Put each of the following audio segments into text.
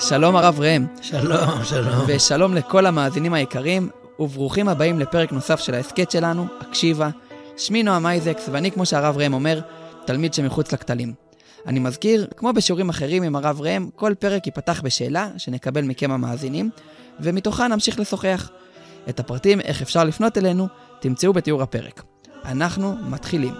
שלום הרב ראם. שלום, שלום. ושלום לכל המאזינים היקרים, וברוכים הבאים לפרק נוסף של ההסכת שלנו, הקשיבה. שמי נועם אייזקס, ואני, כמו שהרב ראם אומר, תלמיד שמחוץ לכתלים. אני מזכיר, כמו בשיעורים אחרים עם הרב ראם, כל פרק ייפתח בשאלה שנקבל מכם המאזינים, ומתוכה נמשיך לשוחח. את הפרטים איך אפשר לפנות אלינו, תמצאו בתיאור הפרק. אנחנו מתחילים.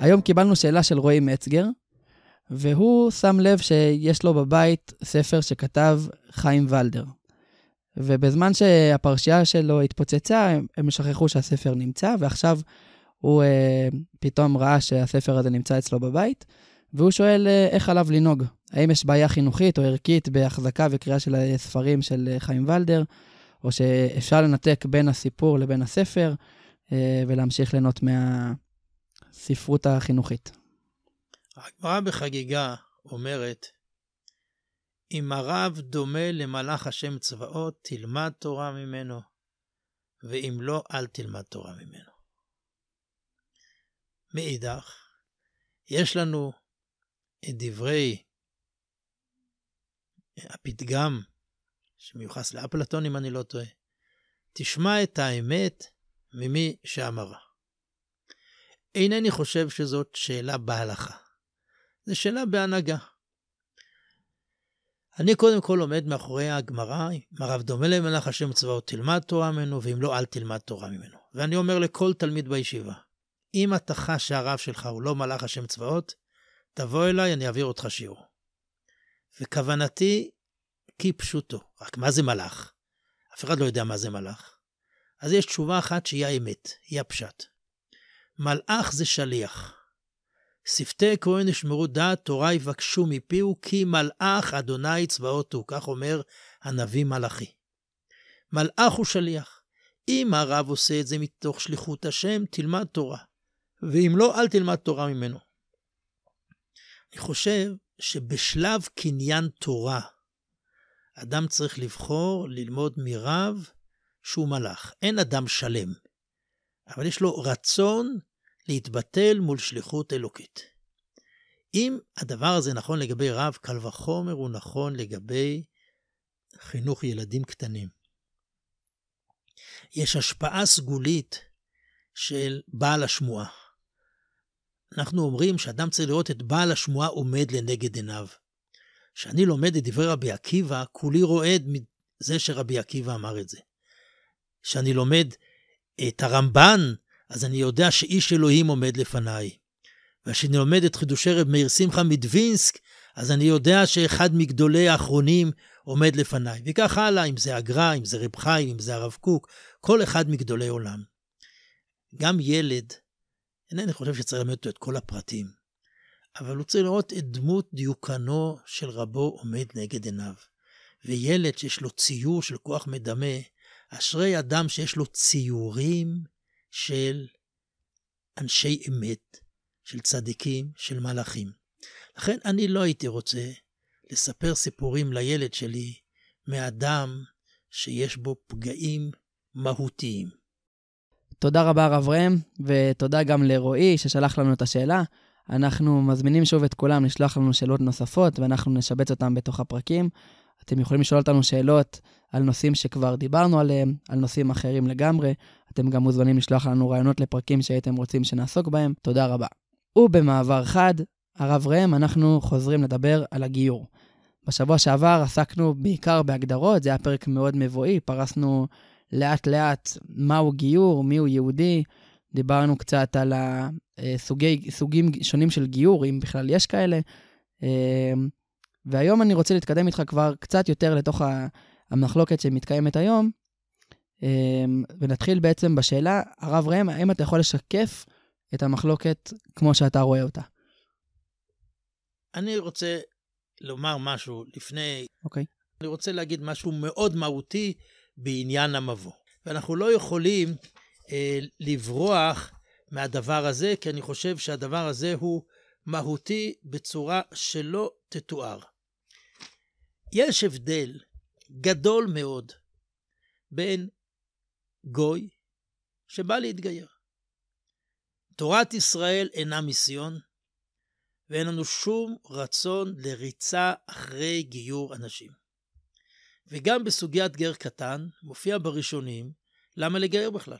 היום קיבלנו שאלה של רועי מצגר, והוא שם לב שיש לו בבית ספר שכתב חיים ולדר. ובזמן שהפרשייה שלו התפוצצה, הם, שכחו שהספר נמצא, ועכשיו הוא אה, פתאום ראה שהספר הזה נמצא אצלו בבית, והוא שואל אה, איך עליו לנהוג. האם יש בעיה חינוכית או ערכית בהחזקה וקריאה של הספרים של אה, חיים ולדר, או שאפשר לנתק בין הסיפור לבין הספר אה, ולהמשיך ליהנות מה, הספרות החינוכית. הגמרא בחגיגה אומרת, אם הרב דומה למלאך השם צבאות, תלמד תורה ממנו, ואם לא, אל תלמד תורה ממנו. מאידך, יש לנו את דברי הפתגם שמיוחס לאפלטון, אם אני לא טועה, תשמע את האמת ממי שאמרה. אינני חושב שזאת שאלה בהלכה. זו שאלה בהנהגה. אני קודם כל עומד מאחורי הגמרא, אם הרב דומה למלאך השם צבאות תלמד תורה ממנו, ואם לא אל תלמד תורה ממנו. ואני אומר לכל תלמיד בישיבה, אם אתה חש שהרב שלך הוא לא מלאך השם צבאות, תבוא אליי, אני אעביר אותך שיעור. וכוונתי כפשוטו, רק מה זה מלאך? אף אחד לא יודע מה זה מלאך. אז יש תשובה אחת שהיא האמת, היא הפשט. מלאך זה שליח. שפתי כהן ישמרו דעת, תורה יבקשו מפיהו, כי מלאך אדוני צבאות הוא, כך אומר הנביא מלאכי. מלאך הוא שליח. אם הרב עושה את זה מתוך שליחות השם, תלמד תורה. ואם לא, אל תלמד תורה ממנו. אני חושב שבשלב קניין תורה, אדם צריך לבחור ללמוד מרב שהוא מלאך. אין אדם שלם. אבל יש לו רצון להתבטל מול שליחות אלוקית. אם הדבר הזה נכון לגבי רב, קל וחומר הוא נכון לגבי חינוך ילדים קטנים. יש השפעה סגולית של בעל השמועה. אנחנו אומרים שאדם צריך לראות את בעל השמועה עומד לנגד עיניו. כשאני לומד את דברי רבי עקיבא, כולי רועד מזה שרבי עקיבא אמר את זה. כשאני לומד את הרמב"ן, אז אני יודע שאיש אלוהים עומד לפניי. וכשאני לומד את חידושי רב מאיר שמחה מדווינסק, אז אני יודע שאחד מגדולי האחרונים עומד לפניי. וכך הלאה, אם זה הגר"א, אם זה רב חיים, אם זה הרב קוק, כל אחד מגדולי עולם. גם ילד, אינני חושב שצריך ללמד אותו את כל הפרטים, אבל הוא צריך לראות את דמות דיוקנו של רבו עומד נגד עיניו. וילד שיש לו ציור של כוח מדמה, אשרי אדם שיש לו ציורים של אנשי אמת, של צדיקים, של מלאכים. לכן אני לא הייתי רוצה לספר סיפורים לילד שלי מאדם שיש בו פגעים מהותיים. תודה רבה, הרב ראם, ותודה גם לרועי ששלח לנו את השאלה. אנחנו מזמינים שוב את כולם לשלוח לנו שאלות נוספות, ואנחנו נשבץ אותן בתוך הפרקים. אתם יכולים לשאול אותנו שאלות על נושאים שכבר דיברנו עליהם, על נושאים אחרים לגמרי. אתם גם מוזמנים לשלוח לנו רעיונות לפרקים שהייתם רוצים שנעסוק בהם. תודה רבה. ובמעבר חד, הרב ראם, אנחנו חוזרים לדבר על הגיור. בשבוע שעבר עסקנו בעיקר בהגדרות, זה היה פרק מאוד מבואי, פרסנו לאט-לאט מהו גיור, מיהו יהודי, דיברנו קצת על הסוגי, אה, סוגים שונים של גיור, אם בכלל יש כאלה. אה, והיום אני רוצה להתקדם איתך כבר קצת יותר לתוך המחלוקת שמתקיימת היום, אמ, ונתחיל בעצם בשאלה, הרב ראם, האם אתה יכול לשקף את המחלוקת כמו שאתה רואה אותה? אני רוצה לומר משהו לפני... אוקיי. Okay. אני רוצה להגיד משהו מאוד מהותי בעניין המבוא. ואנחנו לא יכולים אה, לברוח מהדבר הזה, כי אני חושב שהדבר הזה הוא מהותי בצורה שלא תתואר. יש הבדל גדול מאוד בין גוי שבא להתגייר. תורת ישראל אינה מיסיון, ואין לנו שום רצון לריצה אחרי גיור אנשים. וגם בסוגיית גר קטן מופיע בראשונים למה לגייר בכלל.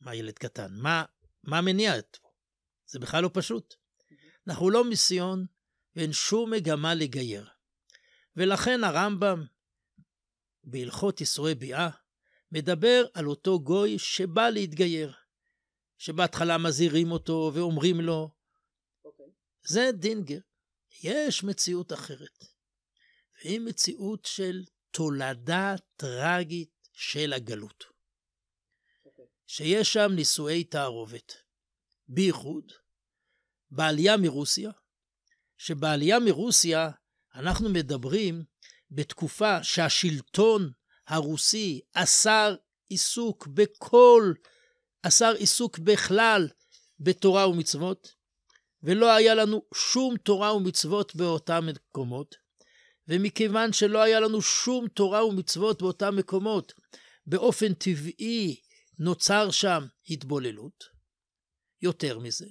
מה ילד קטן? מה, מה מניע את זה בכלל לא פשוט. אנחנו לא מיסיון ואין שום מגמה לגייר. ולכן הרמב"ם בהלכות ייסורי ביאה, מדבר על אותו גוי שבא להתגייר, שבהתחלה מזהירים אותו ואומרים לו, okay. אוקיי. זה דינגר, יש מציאות אחרת, והיא מציאות של תולדה טרגית של הגלות, okay. אוקיי. שיש שם נישואי תערובת, בייחוד בעלייה מרוסיה, שבעלייה מרוסיה אנחנו מדברים בתקופה שהשלטון הרוסי אסר עיסוק בכל, אסר עיסוק בכלל בתורה ומצוות, ולא היה לנו שום תורה ומצוות באותם מקומות, ומכיוון שלא היה לנו שום תורה ומצוות באותם מקומות, באופן טבעי נוצר שם התבוללות. יותר מזה,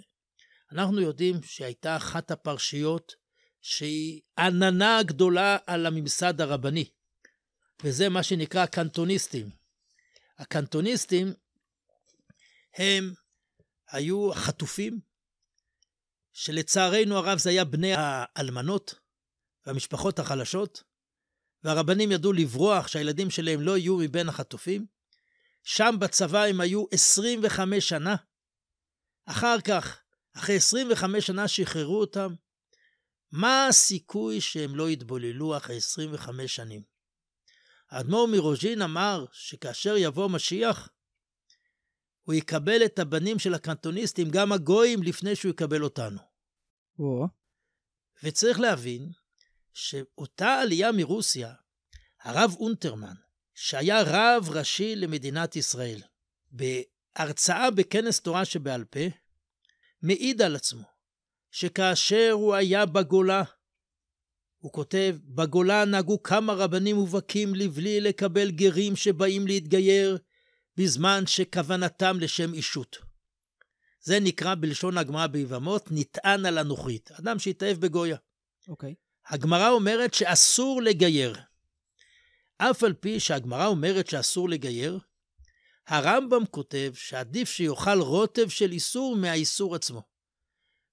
אנחנו יודעים שהייתה אחת הפרשיות שהיא עננה גדולה על הממסד הרבני, וזה מה שנקרא קנטוניסטים. הקנטוניסטים הם היו חטופים, שלצערנו הרב זה היה בני האלמנות והמשפחות החלשות, והרבנים ידעו לברוח שהילדים שלהם לא יהיו מבין החטופים. שם בצבא הם היו 25 שנה. אחר כך, אחרי 25 שנה שחררו אותם, מה הסיכוי שהם לא יתבוללו אחרי 25 שנים? האדמו"ר מרוז'ין אמר שכאשר יבוא משיח, הוא יקבל את הבנים של הקנטוניסטים, גם הגויים, לפני שהוא יקבל אותנו. או. וצריך להבין שאותה עלייה מרוסיה, הרב אונטרמן, שהיה רב ראשי למדינת ישראל, בהרצאה בכנס תורה שבעל פה, מעיד על עצמו שכאשר הוא היה בגולה, הוא כותב, בגולה נהגו כמה רבנים מובהקים לבלי לקבל גרים שבאים להתגייר, בזמן שכוונתם לשם אישות. זה נקרא בלשון הגמרא ביבמות, נטען על הנוכרית. אדם שהתאהב בגויה. אוקיי. Okay. הגמרא אומרת שאסור לגייר. אף על פי שהגמרא אומרת שאסור לגייר, הרמב"ם כותב שעדיף שיאכל רוטב של איסור מהאיסור עצמו.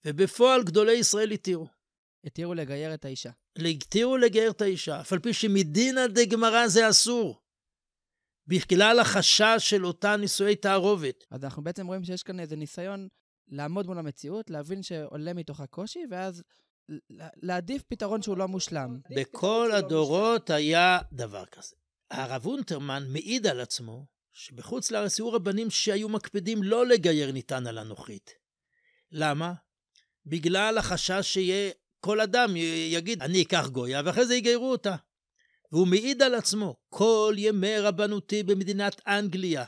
ובפועל גדולי ישראל התירו. התירו לגייר את האישה. התירו לגייר את האישה, אף על פי שמדינא דגמרא זה אסור. בגלל החשש של אותה נישואי תערובת. אז אנחנו בעצם רואים שיש כאן איזה ניסיון לעמוד מול המציאות, להבין שעולה מתוך הקושי, ואז להעדיף פתרון שהוא לא מושלם. בכל הדורות לא היה דבר כזה. הרב אונטרמן מעיד על עצמו שבחוץ לארץ היו רבנים שהיו מקפידים לא לגייר ניתן על הנוחית. למה? בגלל החשש כל אדם יגיד, אני אקח גויה, ואחרי זה יגיירו אותה. והוא מעיד על עצמו, כל ימי רבנותי במדינת אנגליה,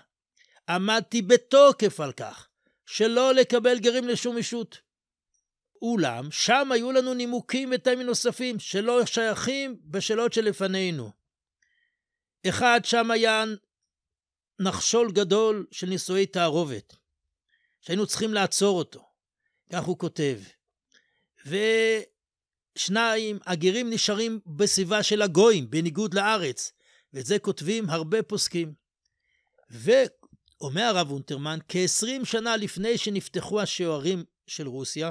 עמדתי בתוקף על כך, שלא לקבל גרים לשום אישות. אולם, שם היו לנו נימוקים וטעמים נוספים, שלא שייכים בשאלות שלפנינו. אחד, שם היה נחשול גדול של נישואי תערובת, שהיינו צריכים לעצור אותו. כך הוא כותב. ושניים, הגרים נשארים בסביבה של הגויים, בניגוד לארץ, ואת זה כותבים הרבה פוסקים. ואומר הרב אונטרמן, כ-20 שנה לפני שנפתחו השוערים של רוסיה,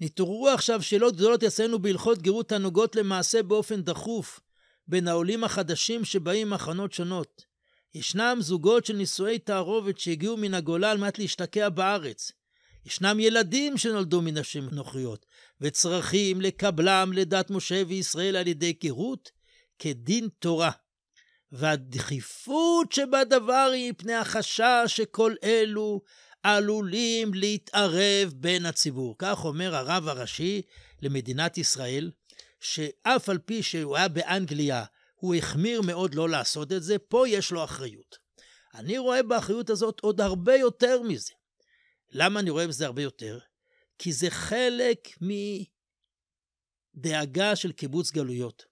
נתעוררו עכשיו שאלות גדולות אצלנו בהלכות גרות הנוגעות למעשה באופן דחוף בין העולים החדשים שבאים מחנות שונות. ישנם זוגות של נישואי תערובת שהגיעו מן הגולה על מנת להשתקע בארץ. ישנם ילדים שנולדו מנשים נוכריות, וצרכים לקבלם לדת משה וישראל על ידי קהות כדין תורה. והדחיפות שבדבר היא מפני החשש שכל אלו עלולים להתערב בין הציבור. כך אומר הרב הראשי למדינת ישראל, שאף על פי שהוא היה באנגליה, הוא החמיר מאוד לא לעשות את זה, פה יש לו אחריות. אני רואה באחריות הזאת עוד הרבה יותר מזה. למה אני רואה בזה הרבה יותר? כי זה חלק מדאגה של קיבוץ גלויות.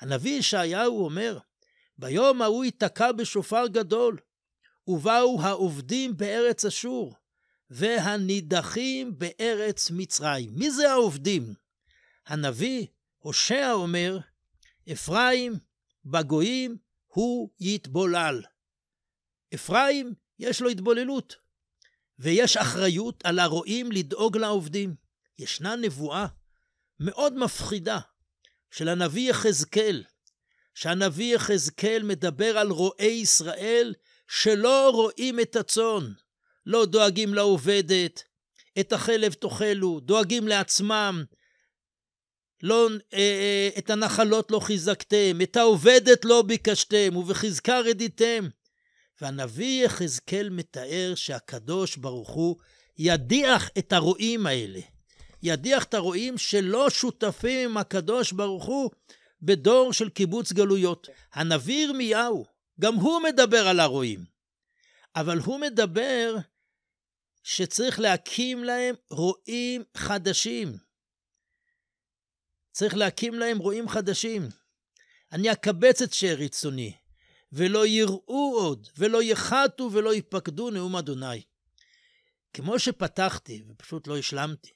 הנביא ישעיהו אומר, ביום ההוא ייתקע בשופר גדול, ובאו העובדים בארץ אשור, והנידחים בארץ מצרים. מי זה העובדים? הנביא הושע אומר, אפרים בגויים הוא יתבולל. אפרים יש לו התבוללות. ויש אחריות על הרועים לדאוג לעובדים. ישנה נבואה מאוד מפחידה של הנביא יחזקאל, שהנביא יחזקאל מדבר על רועי ישראל שלא רואים את הצאן, לא דואגים לעובדת, את החלב תאכלו, דואגים לעצמם, לא, אה, אה, את הנחלות לא חיזקתם, את העובדת לא ביקשתם, ובחזקה רדיתם. והנביא יחזקאל מתאר שהקדוש ברוך הוא ידיח את הרועים האלה. ידיח את הרועים שלא שותפים עם הקדוש ברוך הוא בדור של קיבוץ גלויות. כן. הנביא ירמיהו, גם הוא מדבר על הרועים. אבל הוא מדבר שצריך להקים להם רועים חדשים. צריך להקים להם רועים חדשים. אני אקבץ את שארית צוני. ולא יראו עוד, ולא יחתו ולא יפקדו נאום אדוני. כמו שפתחתי, ופשוט לא השלמתי,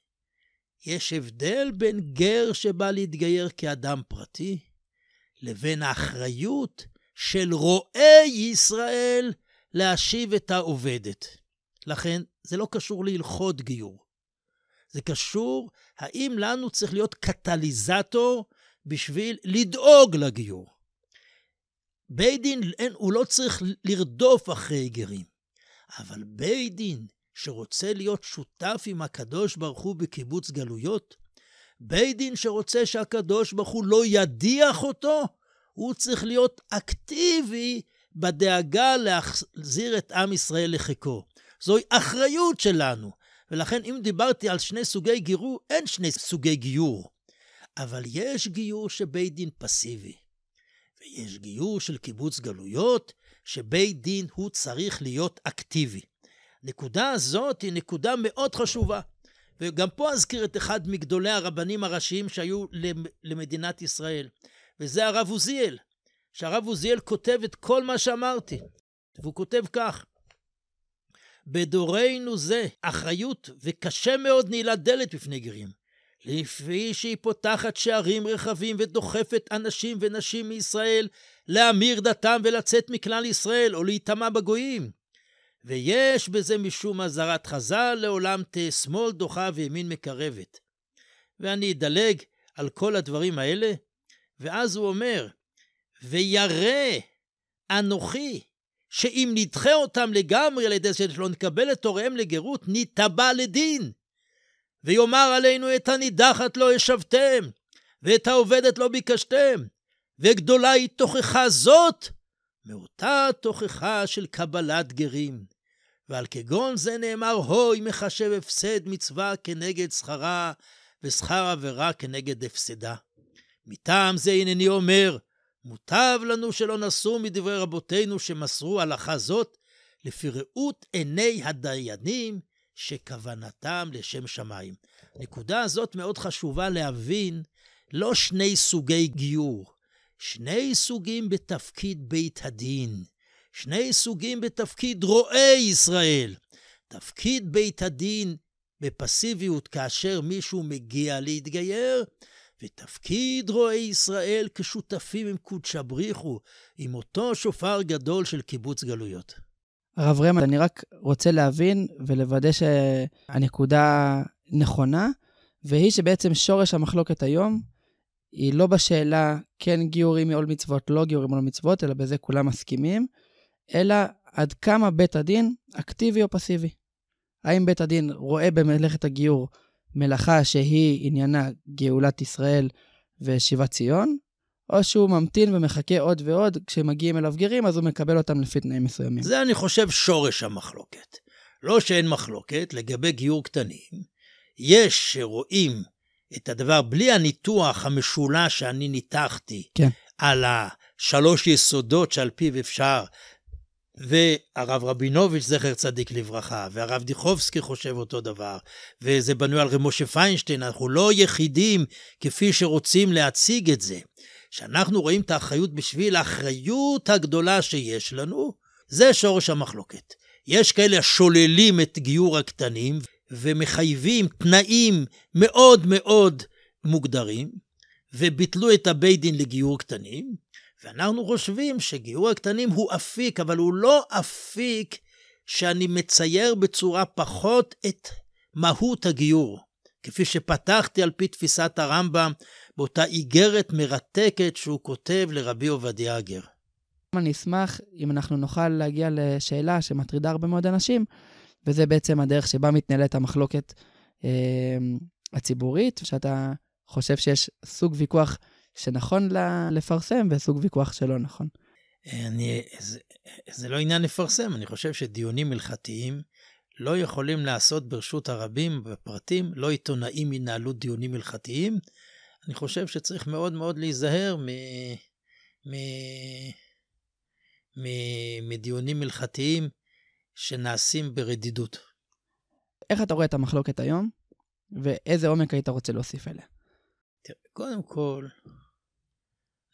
יש הבדל בין גר שבא להתגייר כאדם פרטי, לבין האחריות של רועי ישראל להשיב את העובדת. לכן, זה לא קשור להלכות גיור. זה קשור האם לנו צריך להיות קטליזטור בשביל לדאוג לגיור. בית דין, אין, הוא לא צריך לרדוף אחרי גרים. אבל בית דין שרוצה להיות שותף עם הקדוש ברוך הוא בקיבוץ גלויות, בית דין שרוצה שהקדוש ברוך הוא לא ידיח אותו, הוא צריך להיות אקטיבי בדאגה להחזיר את עם ישראל לחיקו. זוהי אחריות שלנו. ולכן אם דיברתי על שני סוגי גירור, אין שני סוגי גיור. אבל יש גיור שבית דין פסיבי. ויש גיור של קיבוץ גלויות, שבית דין הוא צריך להיות אקטיבי. נקודה הזאת היא נקודה מאוד חשובה. וגם פה אזכיר את אחד מגדולי הרבנים הראשיים שהיו למדינת ישראל, וזה הרב עוזיאל, שהרב עוזיאל כותב את כל מה שאמרתי, והוא כותב כך: בדורנו זה אחריות וקשה מאוד נעילת דלת בפני גרים. לפי שהיא פותחת שערים רחבים ודוחפת אנשים ונשים מישראל להמיר דתם ולצאת מכלל ישראל או להיטמע בגויים. ויש בזה משום אזהרת חז"ל לעולם תה שמאל דוחה וימין מקרבת. ואני אדלג על כל הדברים האלה, ואז הוא אומר, וירא אנוכי שאם נדחה אותם לגמרי על ידי זה שלא נקבל את הוריהם לגרות, ניתבע לדין. ויאמר עלינו את הנידחת לא השבתם, ואת העובדת לא ביקשתם, וגדולה היא תוכחה זאת, מאותה תוכחה של קבלת גרים. ועל כגון זה נאמר, הוי מחשב הפסד מצווה כנגד שכרה, ושכר עבירה כנגד הפסדה. מטעם זה הנני אומר, מוטב לנו שלא נסור מדברי רבותינו שמסרו הלכה זאת, לפי ראות עיני הדיינים, שכוונתם לשם שמיים. הנקודה הזאת מאוד חשובה להבין, לא שני סוגי גיור, שני סוגים בתפקיד בית הדין, שני סוגים בתפקיד רועי ישראל. תפקיד בית הדין בפסיביות כאשר מישהו מגיע להתגייר, ותפקיד רועי ישראל כשותפים עם קודשא בריחו, עם אותו שופר גדול של קיבוץ גלויות. הרב רם, אני רק רוצה להבין ולוודא שהנקודה נכונה, והיא שבעצם שורש המחלוקת היום היא לא בשאלה כן גיורים מעול מצוות, לא גיורים מעול מצוות, אלא בזה כולם מסכימים, אלא עד כמה בית הדין אקטיבי או פסיבי. האם בית הדין רואה במלאכת הגיור מלאכה שהיא עניינה גאולת ישראל ושיבת ציון, או שהוא ממתין ומחכה עוד ועוד, כשמגיעים אליו גרים, אז הוא מקבל אותם לפי תנאים מסוימים. זה, אני חושב, שורש המחלוקת. לא שאין מחלוקת, לגבי גיור קטנים, יש שרואים את הדבר בלי הניתוח המשולש שאני ניתחתי, כן. על השלוש יסודות שעל פיו אפשר, והרב רבינוביץ', זכר צדיק לברכה, והרב דיכובסקי חושב אותו דבר, וזה בנוי על רב משה פיינשטיין, אנחנו לא יחידים כפי שרוצים להציג את זה. שאנחנו רואים את האחריות בשביל האחריות הגדולה שיש לנו, זה שורש המחלוקת. יש כאלה השוללים את גיור הקטנים ומחייבים תנאים מאוד מאוד מוגדרים, וביטלו את הבית דין לגיור קטנים, ואנחנו חושבים שגיור הקטנים הוא אפיק, אבל הוא לא אפיק שאני מצייר בצורה פחות את מהות הגיור. כפי שפתחתי על פי תפיסת הרמב"ם באותה איגרת מרתקת שהוא כותב לרבי עובדיה הגר. אני אשמח אם אנחנו נוכל להגיע לשאלה שמטרידה הרבה מאוד אנשים, וזה בעצם הדרך שבה מתנהלת המחלוקת אה, הציבורית, שאתה חושב שיש סוג ויכוח שנכון לפרסם וסוג ויכוח שלא נכון. אני, זה, זה לא עניין לפרסם, אני חושב שדיונים הלכתיים לא יכולים לעשות ברשות הרבים בפרטים, לא עיתונאים ינהלו דיונים הלכתיים, אני חושב שצריך מאוד מאוד להיזהר מ... מ... מ... מדיונים הלכתיים שנעשים ברדידות. איך אתה רואה את המחלוקת היום, ואיזה עומק היית רוצה להוסיף אליה? תראה, קודם כל,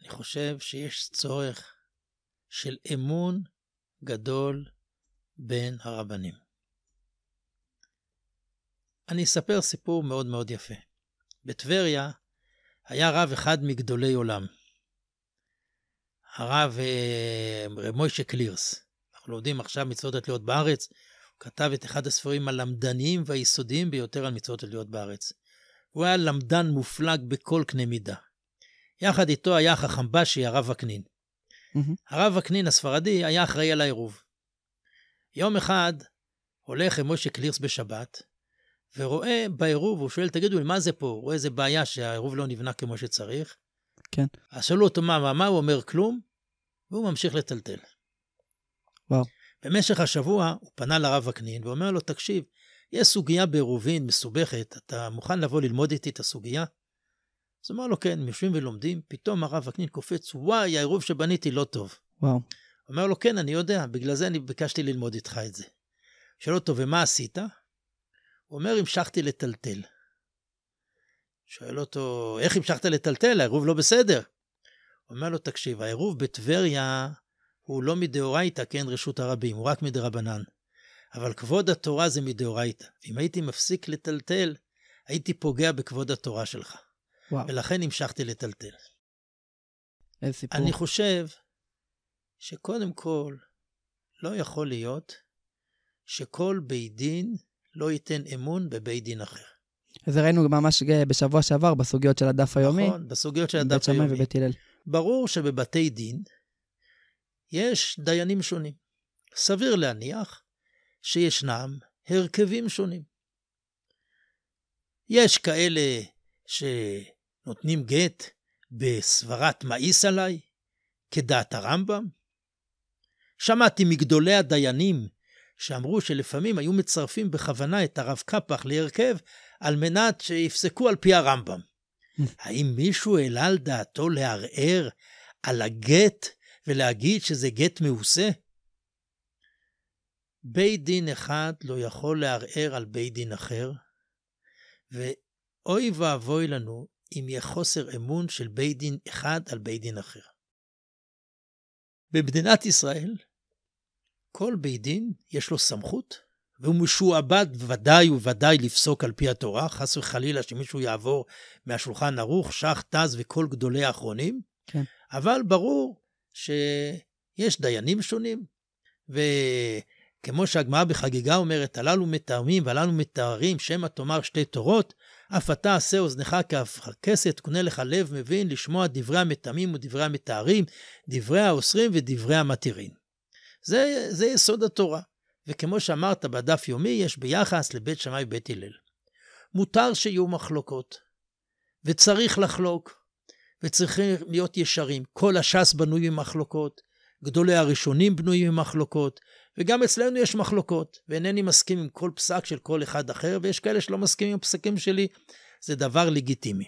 אני חושב שיש צורך של אמון גדול בין הרבנים. אני אספר סיפור מאוד מאוד יפה. בטבריה היה רב אחד מגדולי עולם, הרב אה, אה, מוישה קלירס. אנחנו לומדים עכשיו מצוות התלויות בארץ. הוא כתב את אחד הספרים הלמדניים והיסודיים ביותר על מצוות התלויות בארץ. הוא היה למדן מופלג בכל קנה מידה. יחד איתו היה בשי, הרב וקנין. הרב וקנין הספרדי היה אחראי על העירוב. יום אחד הולך עם מוישה קלירס בשבת, ורואה בעירוב, הוא שואל, תגידו לי, מה זה פה? הוא רואה איזה בעיה שהעירוב לא נבנה כמו שצריך. כן. אז שאלו אותו מה, מה, מה הוא אומר? כלום, והוא ממשיך לטלטל. וואו. במשך השבוע הוא פנה לרב וקנין ואומר לו, תקשיב, יש סוגיה בעירובין מסובכת, אתה מוכן לבוא ללמוד איתי את הסוגיה? אז אמר לו, כן, יושבים ולומדים, פתאום הרב וקנין קופץ, וואי, העירוב שבניתי לא טוב. וואו. אומר לו, כן, אני יודע, בגלל זה אני ביקשתי ללמוד איתך את זה. שואל אותו, ומה עשית? הוא אומר, המשכתי לטלטל. שואל אותו, איך המשכת לטלטל? העירוב לא בסדר. הוא אומר לו, תקשיב, העירוב בטבריה הוא לא מדאורייתא, כן, רשות הרבים, הוא רק מדרבנן. אבל כבוד התורה זה מדאורייתא. אם הייתי מפסיק לטלטל, הייתי פוגע בכבוד התורה שלך. וואו. ולכן המשכתי לטלטל. איזה סיפור. אני חושב שקודם כל, לא יכול להיות שכל בית דין לא ייתן אמון בבית דין אחר. זה ראינו ממש אה, בשבוע שעבר בסוגיות של הדף היומי. נכון, בסוגיות של הדף היומי. בית שמאי ובית הלל. ברור שבבתי דין יש דיינים שונים. סביר להניח שישנם הרכבים שונים. יש כאלה שנותנים גט בסברת מאיס עליי, כדעת הרמב"ם. שמעתי מגדולי הדיינים שאמרו שלפעמים היו מצרפים בכוונה את הרב קפח להרכב על מנת שיפסקו על פי הרמב"ם. האם מישהו העלה על דעתו לערער על הגט ולהגיד שזה גט מעושה? בית דין אחד לא יכול לערער על בית דין אחר, ואוי ואבוי לנו אם יהיה חוסר אמון של בית דין אחד על בית דין אחר. במדינת ישראל כל בית דין יש לו סמכות, והוא משועבד ודאי וודאי לפסוק על פי התורה, חס וחלילה שמישהו יעבור מהשולחן ערוך, שח, טז וכל גדולי האחרונים, כן. אבל ברור שיש דיינים שונים, וכמו שהגמרא בחגיגה אומרת, הללו מתאמים והללו מתארים, שמא תאמר שתי תורות, אף אתה עשה אוזנך כאף ככסת, קנה לך לב מבין, לשמוע דברי המתאמים ודברי המתארים, דברי האוסרים ודברי המתירים. זה, זה יסוד התורה. וכמו שאמרת בדף יומי, יש ביחס לבית שמאי ובית הלל. מותר שיהיו מחלוקות, וצריך לחלוק, וצריכים להיות ישרים. כל הש"ס בנוי ממחלוקות, גדולי הראשונים בנויים ממחלוקות, וגם אצלנו יש מחלוקות, ואינני מסכים עם כל פסק של כל אחד אחר, ויש כאלה שלא מסכימים עם הפסקים שלי, זה דבר לגיטימי.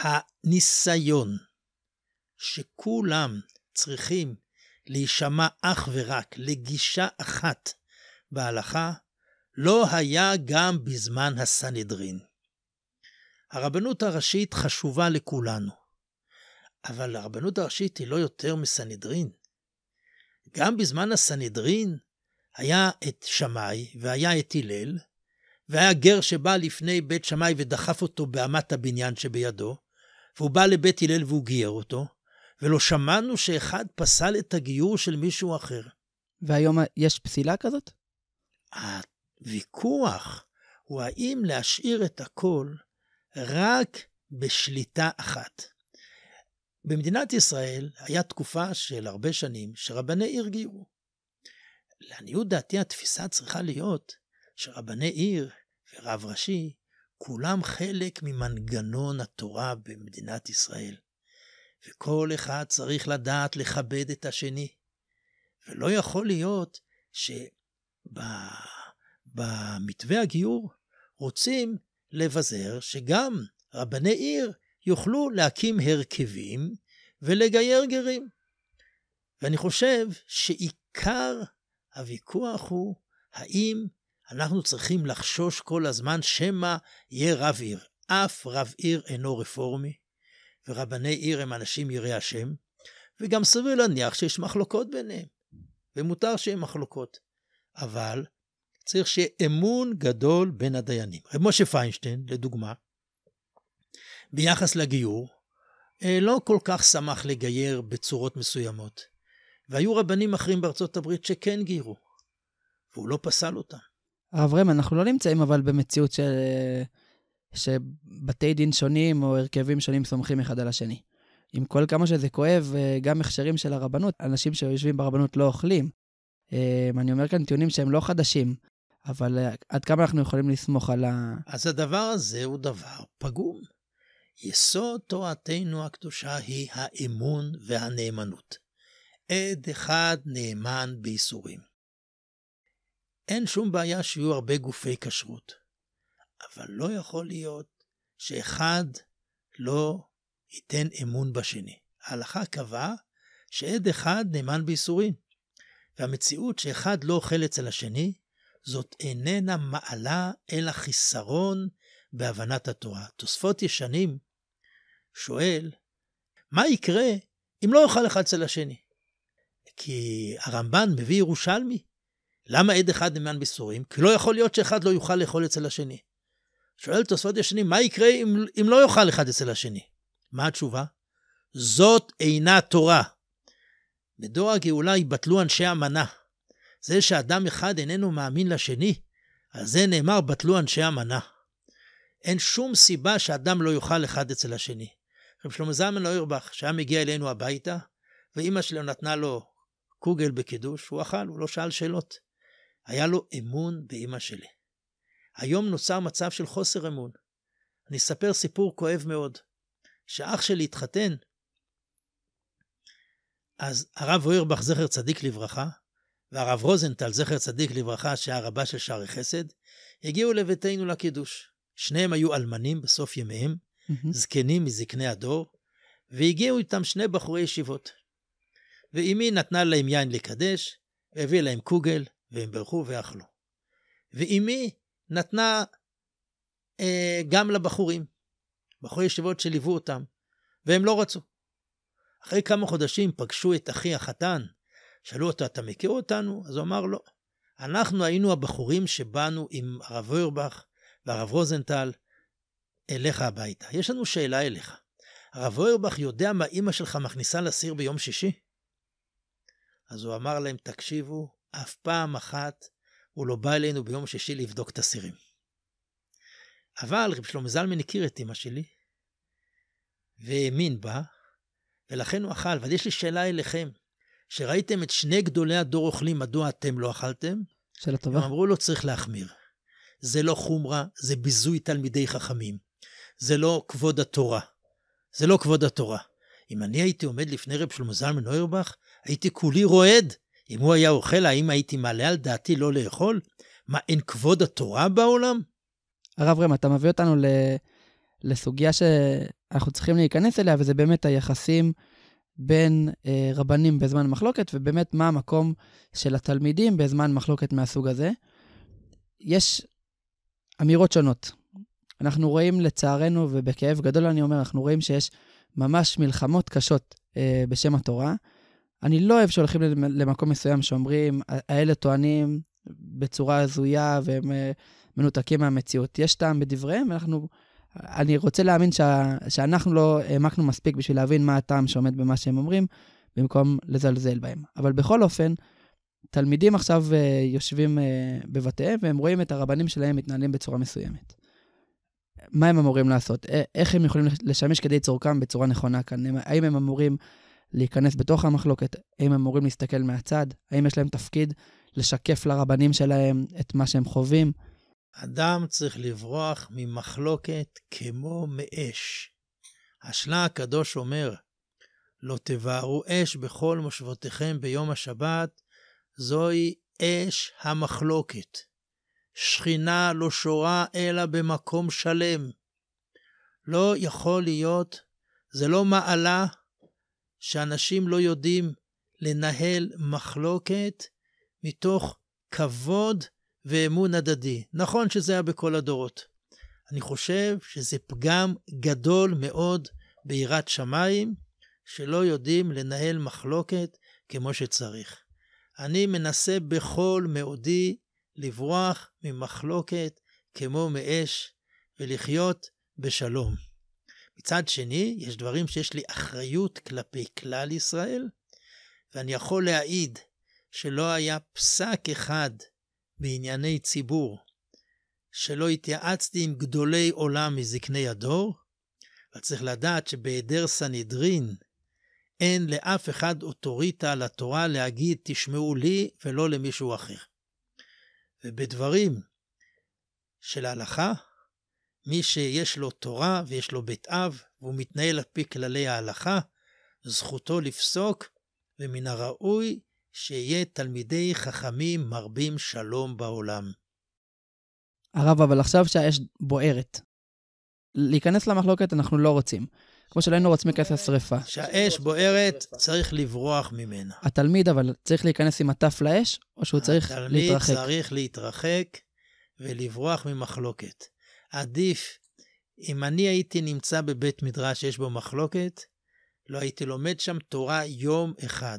הניסיון שכולם צריכים להישמע אך ורק לגישה אחת בהלכה, לא היה גם בזמן הסנהדרין. הרבנות הראשית חשובה לכולנו, אבל הרבנות הראשית היא לא יותר מסנהדרין. גם בזמן הסנהדרין היה את שמאי והיה את הלל, והיה גר שבא לפני בית שמאי ודחף אותו באמת הבניין שבידו, והוא בא לבית הלל והוא גייר אותו, ולא שמענו שאחד פסל את הגיור של מישהו אחר. והיום יש פסילה כזאת? הוויכוח הוא האם להשאיר את הכל רק בשליטה אחת. במדינת ישראל היה תקופה של הרבה שנים שרבני עיר גיירו. לעניות דעתי התפיסה צריכה להיות שרבני עיר ורב ראשי כולם חלק ממנגנון התורה במדינת ישראל. וכל אחד צריך לדעת לכבד את השני. ולא יכול להיות שבמתווה הגיור רוצים לבזר שגם רבני עיר יוכלו להקים הרכבים ולגייר גרים. ואני חושב שעיקר הוויכוח הוא האם אנחנו צריכים לחשוש כל הזמן שמא יהיה רב עיר. אף רב עיר אינו רפורמי, ורבני עיר הם אנשים יראי השם, וגם סביר להניח שיש מחלוקות ביניהם, ומותר שיהיו מחלוקות. אבל צריך שיהיה אמון גדול בין הדיינים. רב משה פיינשטיין, לדוגמה, ביחס לגיור, אה, לא כל כך שמח לגייר בצורות מסוימות. והיו רבנים אחרים בארצות הברית שכן גיירו, והוא לא פסל אותם. הרב רם, אנחנו לא נמצאים אבל במציאות של אה, שבתי דין שונים או הרכבים שונים סומכים אחד על השני. עם כל כמה שזה כואב, אה, גם הכשרים של הרבנות, אנשים שיושבים ברבנות לא אוכלים. אה, אני אומר כאן טיעונים שהם לא חדשים, אבל אה, עד כמה אנחנו יכולים לסמוך על ה... אז הדבר הזה הוא דבר פגום. יסוד תורתנו הקדושה היא האמון והנאמנות. עד אחד נאמן בייסורים. אין שום בעיה שיהיו הרבה גופי כשרות. אבל לא יכול להיות שאחד לא ייתן אמון בשני. ההלכה קבעה שעד אחד נאמן בייסורים, והמציאות שאחד לא אוכל אצל השני, זאת איננה מעלה אלא חיסרון בהבנת התורה. תוספות ישנים שואל, מה יקרה אם לא אוכל אחד אצל השני? כי הרמב"ן מביא ירושלמי. למה עד אחד נאמן בייסורים? כי לא יכול להיות שאחד לא יוכל לאכול אצל השני. שואל תוספות השני, מה יקרה אם, אם לא יאכל אחד אצל השני? מה התשובה? זאת אינה תורה. בדור הגאולה יבטלו אנשי המנה. זה שאדם אחד איננו מאמין לשני, על זה נאמר בטלו אנשי המנה. אין שום סיבה שאדם לא יאכל אחד אצל השני. רב שלמה זלמן אוירבך, לא שהיה מגיע אלינו הביתה, ואימא שלו נתנה לו קוגל בקידוש, הוא אכל, הוא לא שאל שאלות. היה לו אמון באימא שלי. היום נוצר מצב של חוסר אמון. אני אספר סיפור כואב מאוד. כשאח שלי התחתן, אז הרב אוירבך, זכר צדיק לברכה, והרב רוזנטל, זכר צדיק לברכה, שהיה רבה של שערי חסד, הגיעו לביתנו לקידוש. שניהם היו אלמנים בסוף ימיהם, mm-hmm. זקנים מזקני הדור, והגיעו איתם שני בחורי ישיבות. ואימי נתנה להם יין לקדש, והביאה להם קוגל, והם ברחו ואכלו. ואימי נתנה אה, גם לבחורים, בחורי ישיבות שליוו אותם, והם לא רצו. אחרי כמה חודשים פגשו את אחי החתן, שאלו אותו, אתה מכיר אותנו? אז הוא אמר, לא. אנחנו היינו הבחורים שבאנו עם הרב אוירבך והרב רוזנטל אליך הביתה. יש לנו שאלה אליך. הרב אוירבך יודע מה אימא שלך מכניסה לסיר ביום שישי? אז הוא אמר להם, תקשיבו, אף פעם אחת הוא לא בא אלינו ביום שישי לבדוק את הסירים. אבל רב שלמה זלמן הכיר את אמא שלי, והאמין בה, ולכן הוא אכל. אבל יש לי שאלה אליכם, שראיתם את שני גדולי הדור אוכלים, מדוע אתם לא אכלתם? שאלה טובה. הם אמרו לו, לא צריך להחמיר. זה לא חומרה, זה ביזוי תלמידי חכמים. זה לא כבוד התורה. זה לא כבוד התורה. אם אני הייתי עומד לפני רב שלמה זלמן נוירבך, הייתי כולי רועד. אם הוא היה אוכל, האם הייתי מעלה על דעתי לא לאכול? מה, אין כבוד התורה בעולם? הרב רם, אתה מביא אותנו ל... לסוגיה שאנחנו צריכים להיכנס אליה, וזה באמת היחסים בין אה, רבנים בזמן מחלוקת, ובאמת מה המקום של התלמידים בזמן מחלוקת מהסוג הזה. יש אמירות שונות. אנחנו רואים, לצערנו, ובכאב גדול אני אומר, אנחנו רואים שיש ממש מלחמות קשות אה, בשם התורה. אני לא אוהב שהולכים למקום מסוים שאומרים, האלה טוענים בצורה הזויה והם אה, מנותקים מהמציאות. יש טעם בדבריהם, אנחנו... אני רוצה להאמין שה, שאנחנו לא העמקנו מספיק בשביל להבין מה הטעם שעומד במה שהם אומרים, במקום לזלזל בהם. אבל בכל אופן, תלמידים עכשיו uh, יושבים uh, בבתיהם והם רואים את הרבנים שלהם מתנהלים בצורה מסוימת. מה הם אמורים לעשות? איך הם יכולים לשמש כדי צורכם בצורה נכונה כאן? האם הם אמורים להיכנס בתוך המחלוקת, האם הם אמורים להסתכל מהצד, האם יש להם תפקיד לשקף לרבנים שלהם את מה שהם חווים. אדם צריך לברוח ממחלוקת כמו מאש. השלה הקדוש אומר, לא תבערו אש בכל מושבותיכם ביום השבת, זוהי אש המחלוקת. שכינה לא שורה אלא במקום שלם. לא יכול להיות, זה לא מעלה, שאנשים לא יודעים לנהל מחלוקת מתוך כבוד ואמון הדדי. נכון שזה היה בכל הדורות. אני חושב שזה פגם גדול מאוד ביראת שמיים, שלא יודעים לנהל מחלוקת כמו שצריך. אני מנסה בכל מאודי לברוח ממחלוקת כמו מאש ולחיות בשלום. מצד שני, יש דברים שיש לי אחריות כלפי כלל ישראל, ואני יכול להעיד שלא היה פסק אחד בענייני ציבור שלא התייעצתי עם גדולי עולם מזקני הדור, אבל צריך לדעת שבהיעדר סנהדרין אין לאף אחד אוטוריטה על התורה להגיד תשמעו לי ולא למישהו אחר. ובדברים של ההלכה, מי שיש לו תורה ויש לו בית אב, והוא מתנהל על פי כללי ההלכה, זכותו לפסוק, ומן הראוי שיהיה תלמידי חכמים מרבים שלום בעולם. הרב, אבל עכשיו שהאש בוערת. להיכנס למחלוקת אנחנו לא רוצים. כמו שלא היינו רוצים להיכנס לשרפה. כשהאש בוערת, צריך לברוח ממנה. התלמיד אבל צריך להיכנס עם הטף לאש, או שהוא צריך להתרחק? התלמיד צריך להתרחק ולברוח ממחלוקת. עדיף, אם אני הייתי נמצא בבית מדרש שיש בו מחלוקת, לא הייתי לומד שם תורה יום אחד.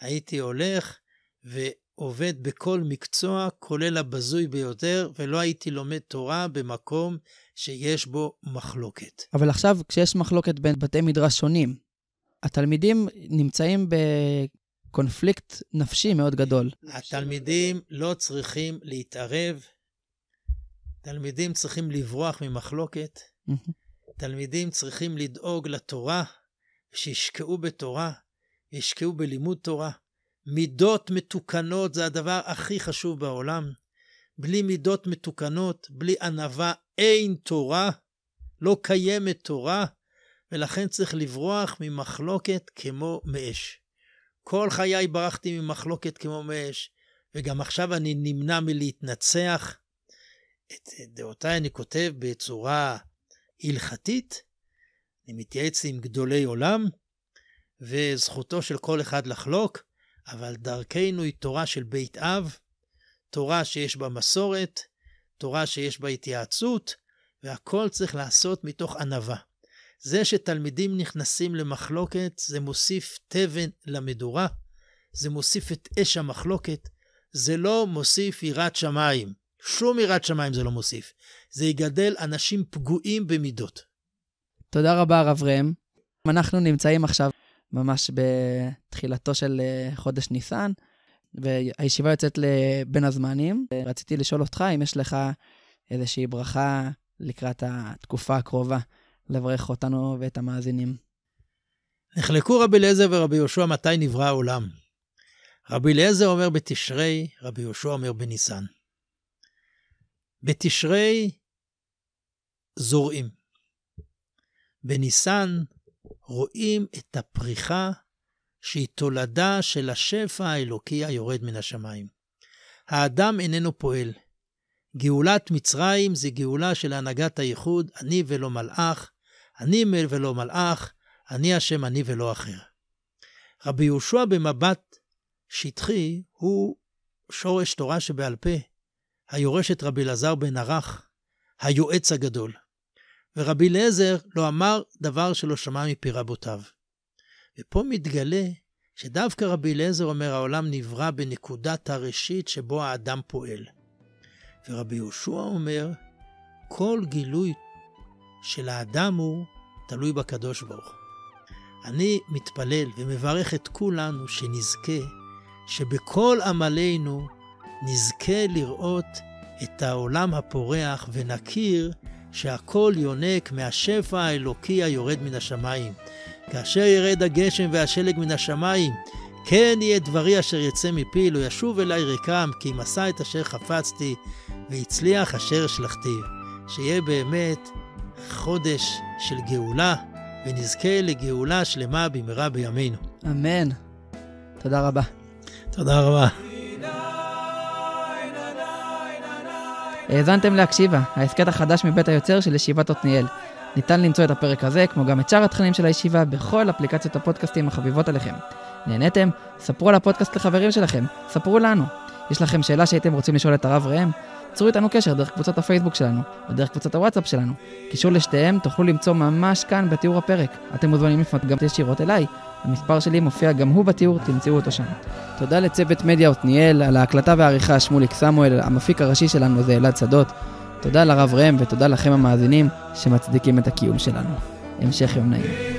הייתי הולך ועובד בכל מקצוע, כולל הבזוי ביותר, ולא הייתי לומד תורה במקום שיש בו מחלוקת. אבל עכשיו, כשיש מחלוקת בין בתי מדרש שונים, התלמידים נמצאים בקונפליקט נפשי מאוד גדול. התלמידים לא צריכים להתערב תלמידים צריכים לברוח ממחלוקת, תלמידים צריכים לדאוג לתורה, שישקעו בתורה, ישקעו בלימוד תורה. מידות מתוקנות זה הדבר הכי חשוב בעולם. בלי מידות מתוקנות, בלי ענווה, אין תורה, לא קיימת תורה, ולכן צריך לברוח ממחלוקת כמו מאש. כל חיי ברחתי ממחלוקת כמו מאש, וגם עכשיו אני נמנע מלהתנצח, את אה, דעותיי אני כותב בצורה הלכתית, אני מתייעץ עם גדולי עולם, וזכותו של כל אחד לחלוק, אבל דרכנו היא תורה של בית אב, תורה שיש בה מסורת, תורה שיש בה התייעצות, והכל צריך לעשות מתוך ענווה. זה שתלמידים נכנסים למחלוקת, זה מוסיף תבן למדורה, זה מוסיף את אש המחלוקת, זה לא מוסיף יראת שמיים. שום יראת שמיים זה לא מוסיף. זה יגדל אנשים פגועים במידות. תודה רבה, הרב ראם. אנחנו נמצאים עכשיו ממש בתחילתו של אה, חודש ניסן, והישיבה יוצאת לבין הזמנים. רציתי לשאול אותך אם יש לך איזושהי ברכה לקראת התקופה הקרובה לברך אותנו ואת המאזינים. נחלקו רבי אליעזר ורבי יהושע מתי נברא העולם. רבי אליעזר אומר בתשרי, רבי יהושע אומר בניסן. בתשרי זורעים. בניסן רואים את הפריחה שהיא תולדה של השפע האלוקי היורד מן השמיים. האדם איננו פועל. גאולת מצרים זה גאולה של הנהגת הייחוד, אני ולא מלאך, אני ולא מלאך, אני השם אני ולא אחר. רבי יהושע במבט שטחי הוא שורש תורה שבעל פה, היורשת רבי אלעזר בן ערך, היועץ הגדול. ורבי אליעזר לא אמר דבר שלא שמע מפי רבותיו. ופה מתגלה שדווקא רבי אליעזר אומר העולם נברא בנקודת הראשית שבו האדם פועל. ורבי יהושע אומר, כל גילוי של האדם הוא תלוי בקדוש ברוך הוא. אני מתפלל ומברך את כולנו שנזכה שבכל עמלינו נזכה לראות את העולם הפורח ונכיר שהכל יונק מהשפע האלוקי היורד מן השמיים. כאשר ירד הגשם והשלג מן השמיים, כן יהיה דברי אשר יצא מפי, לא ישוב אליי ריקם, כי אם עשה את אשר חפצתי, והצליח אשר שלחתי. שיהיה באמת חודש של גאולה, ונזכה לגאולה שלמה במהרה בימינו. אמן. תודה רבה. תודה רבה. האזנתם להקשיבה, ההסכת החדש מבית היוצר של ישיבת עתניאל. ניתן למצוא את הפרק הזה, כמו גם את שאר התכנים של הישיבה, בכל אפליקציות הפודקאסטים החביבות עליכם. נהניתם? ספרו על הפודקאסט לחברים שלכם, ספרו לנו. יש לכם שאלה שהייתם רוצים לשאול את הרב ראם? צרו איתנו קשר דרך קבוצת הפייסבוק שלנו, או דרך קבוצת הוואטסאפ שלנו. קישור לשתיהם תוכלו למצוא ממש כאן בתיאור הפרק. אתם מוזמנים לפנות גם ישירות אליי. המספר שלי מופיע גם הוא בתיאור, תמצאו אותו שם. תודה לצוות מדיה עתניאל, על ההקלטה והעריכה שמוליק סמואל, המפיק הראשי שלנו זה אלעד שדות. תודה לרב ראם ותודה לכם המאזינים שמצדיקים את הקיום שלנו. המשך יום נעים.